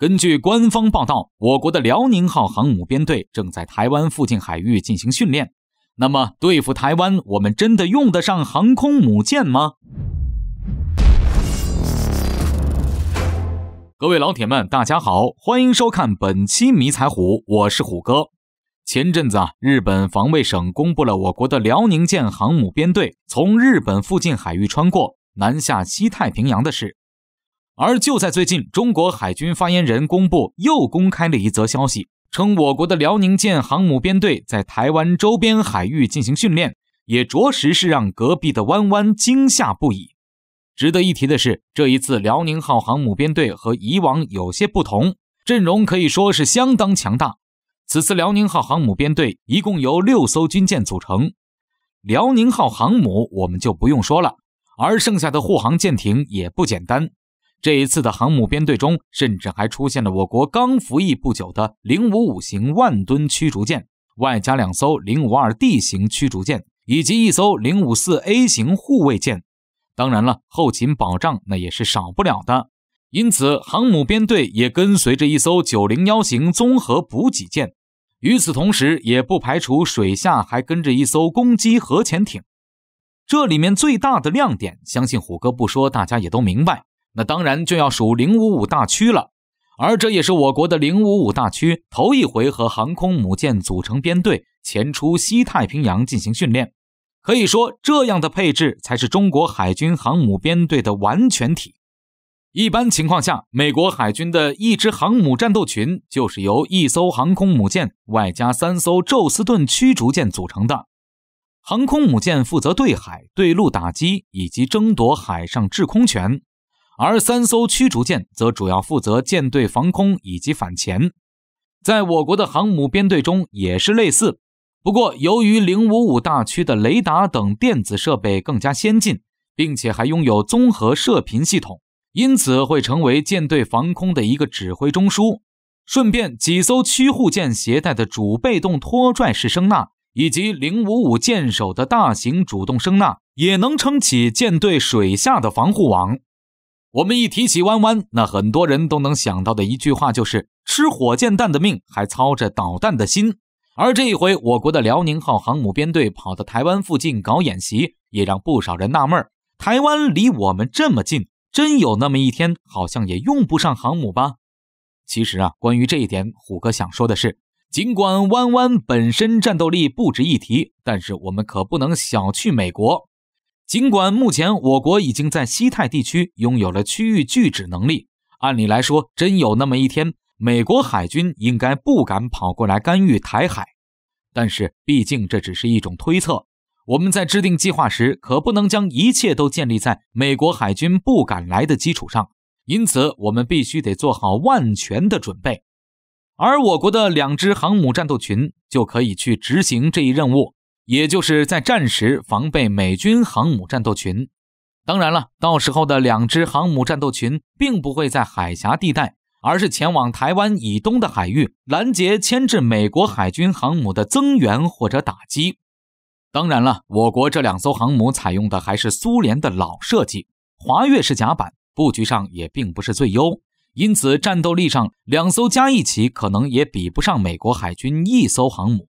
根据官方报道，我国的辽宁号航母编队正在台湾附近海域进行训练。那么，对付台湾，我们真的用得上航空母舰吗？各位老铁们，大家好，欢迎收看本期迷彩虎，我是虎哥。前阵子啊，日本防卫省公布了我国的辽宁舰航母编队从日本附近海域穿过，南下西太平洋的事。而就在最近，中国海军发言人公布又公开了一则消息，称我国的辽宁舰航母编队在台湾周边海域进行训练，也着实是让隔壁的弯弯惊吓不已。值得一提的是，这一次辽宁号航母编队和以往有些不同，阵容可以说是相当强大。此次辽宁号航母编队一共由六艘军舰组成，辽宁号航母我们就不用说了，而剩下的护航舰艇也不简单。这一次的航母编队中，甚至还出现了我国刚服役不久的零五五型万吨驱逐舰，外加两艘零五二 D 型驱逐舰以及一艘零五四 A 型护卫舰。当然了，后勤保障那也是少不了的，因此航母编队也跟随着一艘九零幺型综合补给舰。与此同时，也不排除水下还跟着一艘攻击核潜艇。这里面最大的亮点，相信虎哥不说，大家也都明白。那当然就要数零五五大区了，而这也是我国的零五五大区头一回和航空母舰组成编队前出西太平洋进行训练。可以说，这样的配置才是中国海军航母编队的完全体。一般情况下，美国海军的一支航母战斗群就是由一艘航空母舰外加三艘宙斯盾驱逐舰组成的。航空母舰负责对海、对陆打击以及争夺海上制空权。而三艘驱逐舰则主要负责舰队防空以及反潜，在我国的航母编队中也是类似。不过，由于零五五大驱的雷达等电子设备更加先进，并且还拥有综合射频系统，因此会成为舰队防空的一个指挥中枢。顺便，几艘驱护舰携带的主被动拖拽式声呐，以及零五五舰首的大型主动声呐，也能撑起舰队水下的防护网。我们一提起弯弯，那很多人都能想到的一句话就是“吃火箭弹的命，还操着导弹的心”。而这一回，我国的辽宁号航母编队跑到台湾附近搞演习，也让不少人纳闷：台湾离我们这么近，真有那么一天，好像也用不上航母吧？其实啊，关于这一点，虎哥想说的是，尽管弯弯本身战斗力不值一提，但是我们可不能小觑美国。尽管目前我国已经在西太地区拥有了区域拒止能力，按理来说，真有那么一天，美国海军应该不敢跑过来干预台海。但是，毕竟这只是一种推测，我们在制定计划时可不能将一切都建立在美国海军不敢来的基础上，因此我们必须得做好万全的准备，而我国的两支航母战斗群就可以去执行这一任务。也就是在战时防备美军航母战斗群。当然了，到时候的两支航母战斗群并不会在海峡地带，而是前往台湾以东的海域拦截、牵制美国海军航母的增援或者打击。当然了，我国这两艘航母采用的还是苏联的老设计，滑跃式甲板布局上也并不是最优，因此战斗力上两艘加一起可能也比不上美国海军一艘航母。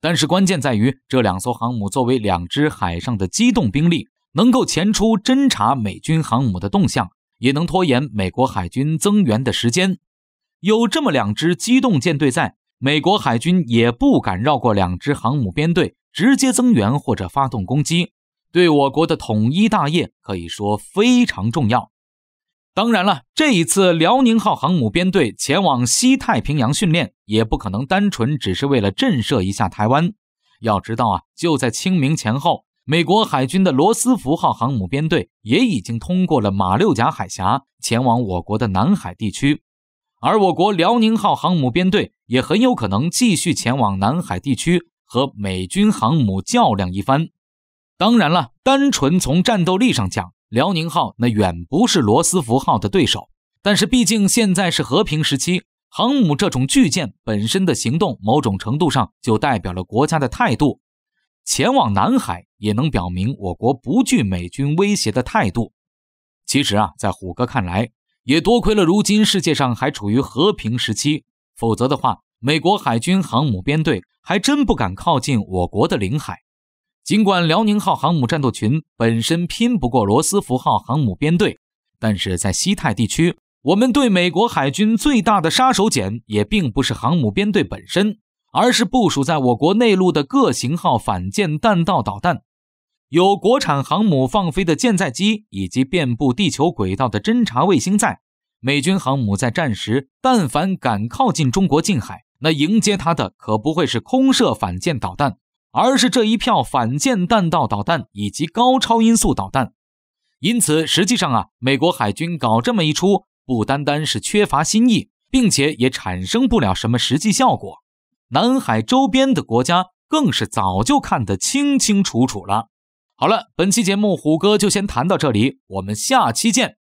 但是关键在于，这两艘航母作为两支海上的机动兵力，能够前出侦察美军航母的动向，也能拖延美国海军增援的时间。有这么两支机动舰队在，美国海军也不敢绕过两支航母编队直接增援或者发动攻击，对我国的统一大业可以说非常重要。当然了，这一次辽宁号航母编队前往西太平洋训练，也不可能单纯只是为了震慑一下台湾。要知道啊，就在清明前后，美国海军的罗斯福号航母编队也已经通过了马六甲海峡，前往我国的南海地区，而我国辽宁号航母编队也很有可能继续前往南海地区和美军航母较量一番。当然了，单纯从战斗力上讲。辽宁号那远不是罗斯福号的对手，但是毕竟现在是和平时期，航母这种巨舰本身的行动，某种程度上就代表了国家的态度。前往南海也能表明我国不惧美军威胁的态度。其实啊，在虎哥看来，也多亏了如今世界上还处于和平时期，否则的话，美国海军航母编队还真不敢靠近我国的领海。尽管辽宁号航母战斗群本身拼不过罗斯福号航母编队，但是在西太地区，我们对美国海军最大的杀手锏也并不是航母编队本身，而是部署在我国内陆的各型号反舰弹道导弹，有国产航母放飞的舰载机，以及遍布地球轨道的侦察卫星在。美军航母在战时，但凡敢靠近中国近海，那迎接它的可不会是空射反舰导弹。而是这一票反舰弹道导弹以及高超音速导弹，因此实际上啊，美国海军搞这么一出，不单单是缺乏新意，并且也产生不了什么实际效果。南海周边的国家更是早就看得清清楚楚了。好了，本期节目虎哥就先谈到这里，我们下期见。